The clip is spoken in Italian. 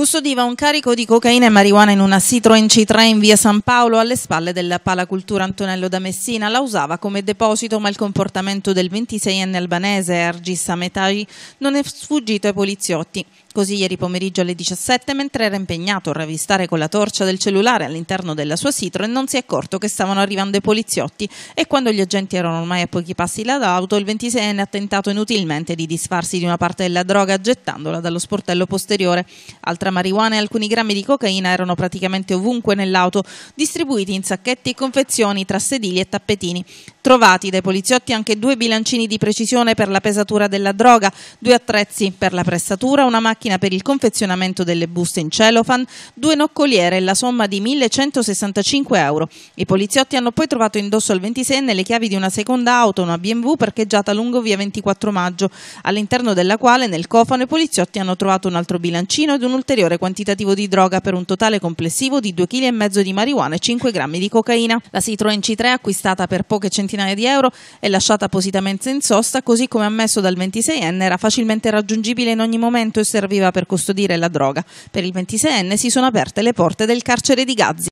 Custodiva un carico di cocaina e marijuana in una Citroen C3 in via San Paolo alle spalle della palacultura Antonello da Messina. La usava come deposito, ma il comportamento del 26enne albanese Argis Ametai non è sfuggito ai poliziotti. Così ieri pomeriggio alle 17, mentre era impegnato a ravvistare con la torcia del cellulare all'interno della sua Citroen, non si è accorto che stavano arrivando i poliziotti e quando gli agenti erano ormai a pochi passi dall'auto, il 26enne ha tentato inutilmente di disfarsi di una parte della droga gettandola dallo sportello posteriore. Altra tra marijuana e alcuni grammi di cocaina erano praticamente ovunque nell'auto, distribuiti in sacchetti e confezioni tra sedili e tappetini trovati dai poliziotti anche due bilancini di precisione per la pesatura della droga, due attrezzi per la pressatura, una macchina per il confezionamento delle buste in cellophane, due noccoliere e la somma di 1165 euro. I poliziotti hanno poi trovato indosso al 26enne le chiavi di una seconda auto, una BMW parcheggiata lungo via 24 maggio, all'interno della quale nel cofano i poliziotti hanno trovato un altro bilancino ed un ulteriore quantitativo di droga per un totale complessivo di 2,5 kg di marijuana e 5 grammi di cocaina. La Citroen C3 acquistata per poche centinaia centinaia di euro e lasciata appositamente in sosta, così come ammesso dal 26enne era facilmente raggiungibile in ogni momento e serviva per custodire la droga. Per il 26enne si sono aperte le porte del carcere di Gazzi.